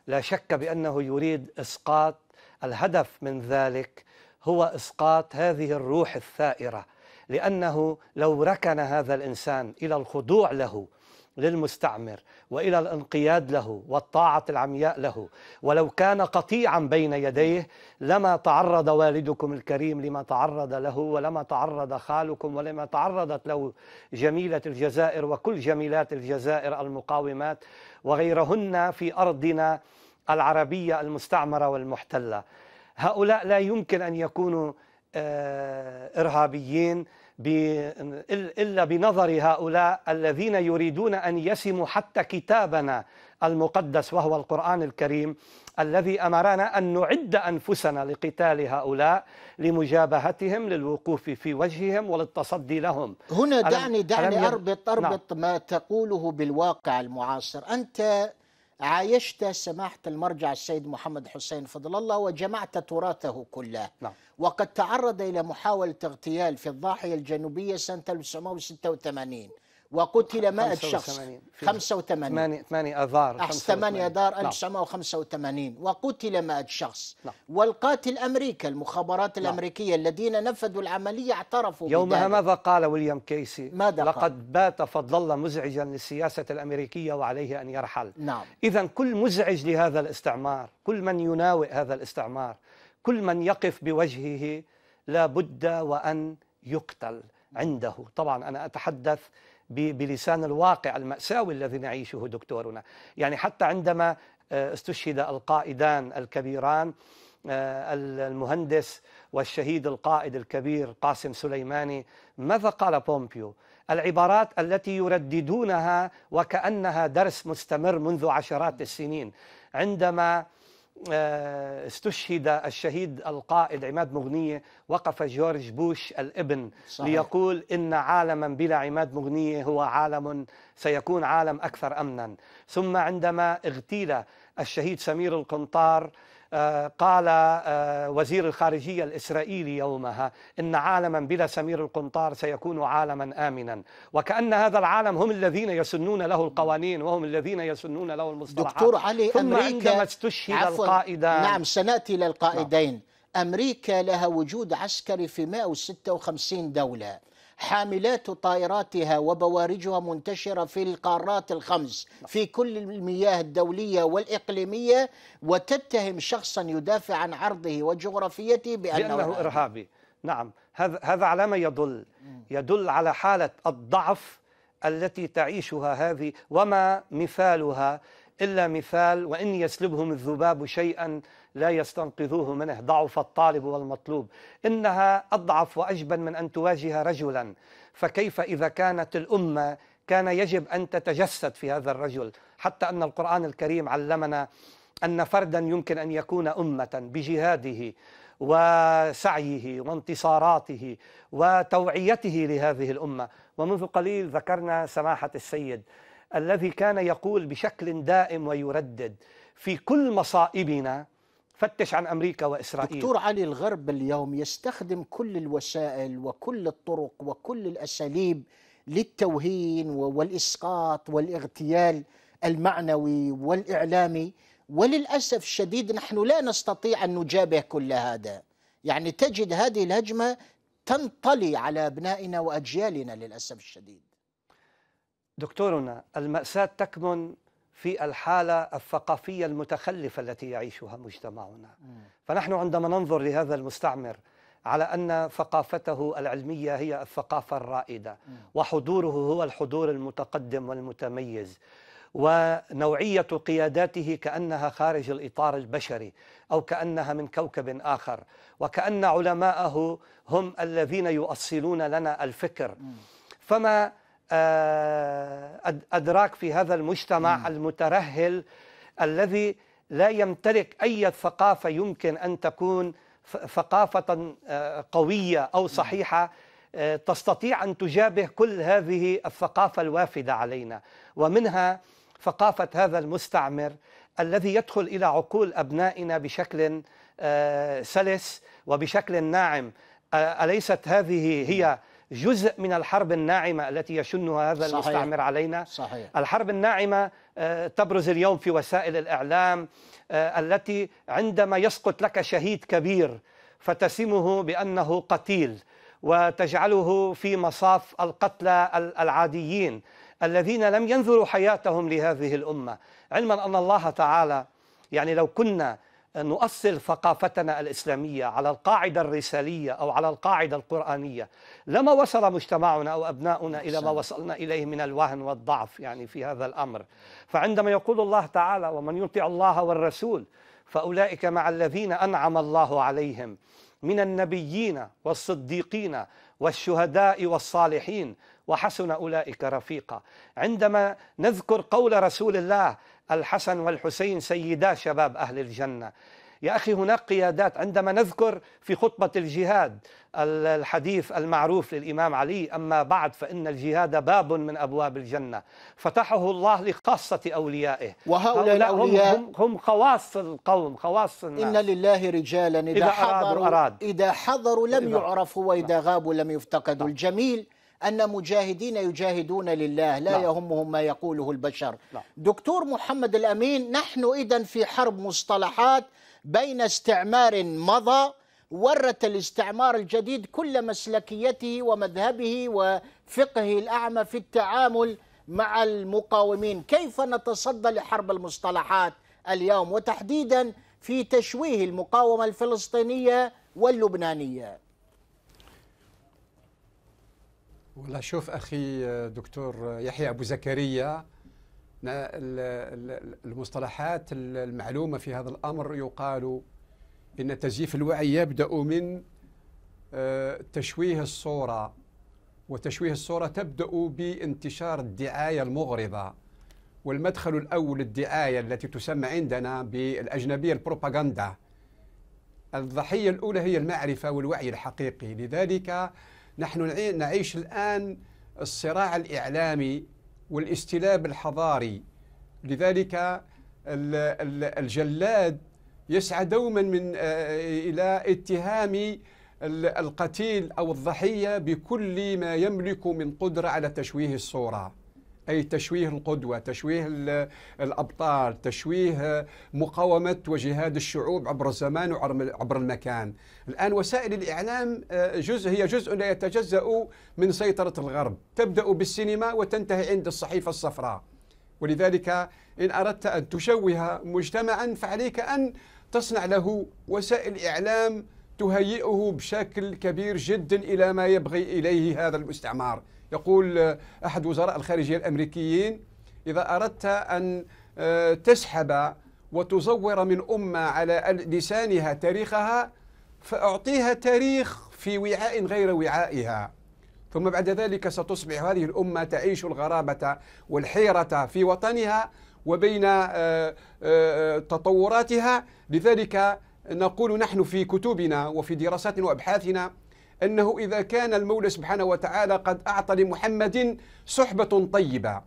لا شك بأنه يريد إسقاط الهدف من ذلك هو إسقاط هذه الروح الثائرة لأنه لو ركن هذا الإنسان إلى الخضوع له للمستعمر والى الانقياد له والطاعه العمياء له ولو كان قطيعا بين يديه لما تعرض والدكم الكريم لما تعرض له ولما تعرض خالكم ولما تعرضت له جميله الجزائر وكل جميلات الجزائر المقاومات وغيرهن في ارضنا العربيه المستعمره والمحتله هؤلاء لا يمكن ان يكونوا آه، ارهابيين إلا بنظر هؤلاء الذين يريدون أن يسموا حتى كتابنا المقدس وهو القرآن الكريم الذي أمرنا أن نعد أنفسنا لقتال هؤلاء لمجابهتهم للوقوف في وجههم وللتصدي لهم هنا دعني دعني أربط أربط نعم. ما تقوله بالواقع المعاصر أنت عايشت سماحة المرجع السيد محمد حسين فضل الله وجمعت تراثه كله نعم. وقد تعرض إلى محاولة اغتيال في الضاحية الجنوبية سنة 1986 وقتل 100 شخص 85 8 اذار 8 اذار 1985 نعم. وقتل 100 شخص لا. نعم. والقاتل امريكا المخابرات لا. نعم. الامريكيه الذين نفذوا العمليه اعترفوا يومها بداية. ماذا قال ويليام كيسي ماذا لقد قال؟ بات فضل مزعجا للسياسه الامريكيه وعليه ان يرحل نعم اذا كل مزعج لهذا الاستعمار كل من يناوئ هذا الاستعمار كل من يقف بوجهه لابد وأن يقتل عنده طبعا أنا أتحدث بلسان الواقع المأساوي الذي نعيشه دكتورنا يعني حتى عندما آه، استشهد القائدان الكبيران آه، المهندس والشهيد القائد الكبير قاسم سليماني ماذا قال بومبيو العبارات التي يرددونها وكأنها درس مستمر منذ عشرات السنين عندما آه، استشهد الشهيد القائد عماد مغنية وقف جورج بوش الابن صحيح. ليقول إن عالما بلا عماد مغنية هو عالم سيكون عالم أكثر أمنا ثم عندما اغتيل الشهيد سمير القنطار آه، قال آه، وزير الخارجية الإسرائيلي يومها إن عالما بلا سمير القنطار سيكون عالما آمنا وكأن هذا العالم هم الذين يسنون له القوانين وهم الذين يسنون له المصطلحات دكتور علي ثم أمريكا عندما استشهد القائدان نعم سنأتي للقائدين نعم. أمريكا لها وجود عسكري في 156 دولة حاملات طائراتها وبوارجها منتشرة في القارات الخمس في كل المياه الدولية والإقليمية وتتهم شخصا يدافع عن عرضه وجغرافيته بأنه, بأنه إرهابي نعم هذا هذا على ما يدل يدل على حالة الضعف التي تعيشها هذه وما مثالها إلا مثال وإن يسلبهم الذباب شيئا لا يستنقذوه منه ضعف الطالب والمطلوب إنها أضعف وأجبن من أن تواجه رجلا فكيف إذا كانت الأمة كان يجب أن تتجسد في هذا الرجل حتى أن القرآن الكريم علمنا أن فردا يمكن أن يكون أمة بجهاده وسعيه وانتصاراته وتوعيته لهذه الأمة ومنذ قليل ذكرنا سماحة السيد الذي كان يقول بشكل دائم ويردد في كل مصائبنا فتش عن امريكا واسرائيل دكتور علي الغرب اليوم يستخدم كل الوسائل وكل الطرق وكل الاساليب للتوهين والاسقاط والاغتيال المعنوي والاعلامي وللاسف الشديد نحن لا نستطيع ان نجابه كل هذا يعني تجد هذه الهجمه تنطلي على ابنائنا واجيالنا للاسف الشديد دكتورنا الماساه تكمن في الحالة الثقافية المتخلفة التي يعيشها مجتمعنا فنحن عندما ننظر لهذا المستعمر على أن ثقافته العلمية هي الثقافة الرائدة وحضوره هو الحضور المتقدم والمتميز ونوعية قياداته كأنها خارج الإطار البشري أو كأنها من كوكب آخر وكأن علماءه هم الذين يؤصلون لنا الفكر فما آه، أدراك في هذا المجتمع م. المترهل الذي لا يمتلك أي ثقافة يمكن أن تكون ثقافة آه، قوية أو صحيحة آه، تستطيع أن تجابه كل هذه الثقافة الوافدة علينا ومنها ثقافة هذا المستعمر الذي يدخل إلى عقول أبنائنا بشكل سلس وبشكل ناعم أليست هذه هي جزء من الحرب الناعمة التي يشنها هذا صحيح. المستعمر علينا صحيح. الحرب الناعمة آه، تبرز اليوم في وسائل الإعلام آه، التي عندما يسقط لك شهيد كبير فتسمه بأنه قتيل وتجعله في مصاف القتلى العاديين الذين لم ينذروا حياتهم لهذه الأمة علما أن الله تعالى يعني لو كنا نؤصل ثقافتنا الإسلامية على القاعدة الرسالية أو على القاعدة القرآنية لما وصل مجتمعنا أو أبناؤنا إلى ما نعم. وصلنا إليه من الوهن والضعف يعني في هذا الأمر فعندما يقول الله تعالى ومن يطع الله والرسول فأولئك مع الذين أنعم الله عليهم من النبيين والصديقين والشهداء والصالحين وحسن أولئك رفيقا عندما نذكر قول رسول الله الحسن والحسين سيدا شباب أهل الجنة يا أخي هناك قيادات عندما نذكر في خطبة الجهاد الحديث المعروف للإمام علي أما بعد فإن الجهاد باب من أبواب الجنة فتحه الله لخاصة أوليائه وهؤلاء الأولياء هم, هم خواص القوم خواص الناس إن لله رجالا إذا, إذا حضروا, أراد. إذا حضروا لم إذا. يعرفوا وإذا غابوا لم يفتقدوا نعم. الجميل أن مجاهدين يجاهدون لله لا, لا. نعم. يهمهم ما يقوله البشر لا. نعم. دكتور محمد الأمين نحن إذا في حرب مصطلحات بين استعمار مضى ورث الاستعمار الجديد كل مسلكيته ومذهبه وفقهه الأعمى في التعامل مع المقاومين كيف نتصدى لحرب المصطلحات اليوم وتحديدا في تشويه المقاومة الفلسطينية واللبنانية والله شوف اخي آه، دكتور آه، يحيى ابو زكريا المصطلحات المعلومه في هذا الامر يقال ان تزييف الوعي يبدا من آه، تشويه الصوره وتشويه الصوره تبدا بانتشار الدعايه المغرضه والمدخل الاول الدعايه التي تسمى عندنا بالاجنبيه البروباغندا الضحيه الاولى هي المعرفه والوعي الحقيقي لذلك نحن نعيش الآن الصراع الإعلامي والاستلاب الحضاري لذلك الجلاد يسعى دوما من آه، إلى اتهام القتيل أو الضحية بكل ما يملك من قدرة على تشويه الصورة أي تشويه القدوة تشويه الأبطال تشويه مقاومة وجهاد الشعوب عبر الزمان وعبر المكان الآن وسائل الإعلام آه، جزء هي جزء لا يتجزأ من سيطرة الغرب تبدأ بالسينما وتنتهي عند الصحيفة الصفراء ولذلك إن أردت أن تشوه مجتمعا فعليك أن تصنع له وسائل إعلام تهيئه بشكل كبير جدا إلى ما يبغي إليه هذا المستعمار يقول أحد وزراء الخارجية الأمريكيين إذا أردت أن آه، تسحب وتزور من أمة على لسانها تاريخها فأعطيها تاريخ في وعاء غير وعائها ثم بعد ذلك ستصبح هذه الأمة تعيش الغرابة والحيرة في وطنها وبين آه، آه، تطوراتها لذلك نقول نحن في كتبنا وفي دراساتنا وأبحاثنا أنه إذا كان المولى سبحانه وتعالى قد أعطى لمحمد صحبة طيبة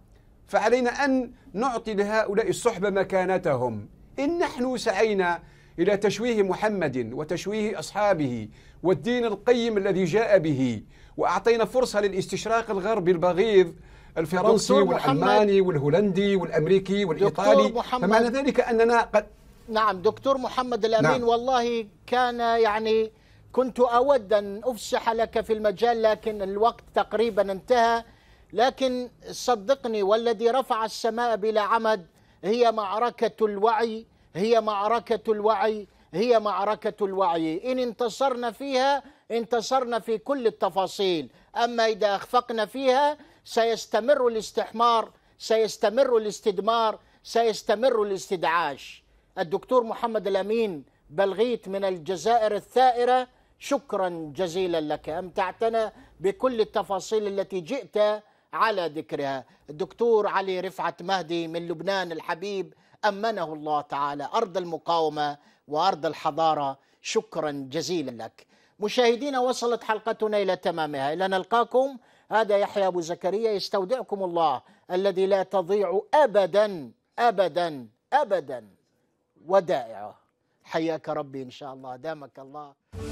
فعلينا أن نعطي لهؤلاء الصحبة مكانتهم إن نحن سعينا إلى تشويه محمد وتشويه أصحابه والدين القيم الذي جاء به وأعطينا فرصة للاستشراق الغربي البغيض الفرنسي والألماني والهولندي والأمريكي والإيطالي فمعنى ذلك أننا قد نعم دكتور محمد الأمين نعم. والله كان يعني كنت أود أن أفسح لك في المجال لكن الوقت تقريبا انتهى لكن صدقني والذي رفع السماء بلا عمد هي معركة الوعي هي معركة الوعي هي معركة الوعي إن انتصرنا فيها انتصرنا في كل التفاصيل أما إذا أخفقنا فيها سيستمر الاستحمار سيستمر الاستدمار سيستمر الاستدعاش الدكتور محمد الأمين بلغيت من الجزائر الثائرة شكرا جزيلا لك أمتعتنا بكل التفاصيل التي جئت على ذكرها الدكتور علي رفعت مهدي من لبنان الحبيب أمنه الله تعالى أرض المقاومة وأرض الحضارة شكرا جزيلا لك مشاهدينا وصلت حلقتنا إلى تمامها إلى نلقاكم هذا يحيى أبو زكريا يستودعكم الله الذي لا تضيع أبدا أبدا أبدا ودائعه حياك ربي إن شاء الله دامك الله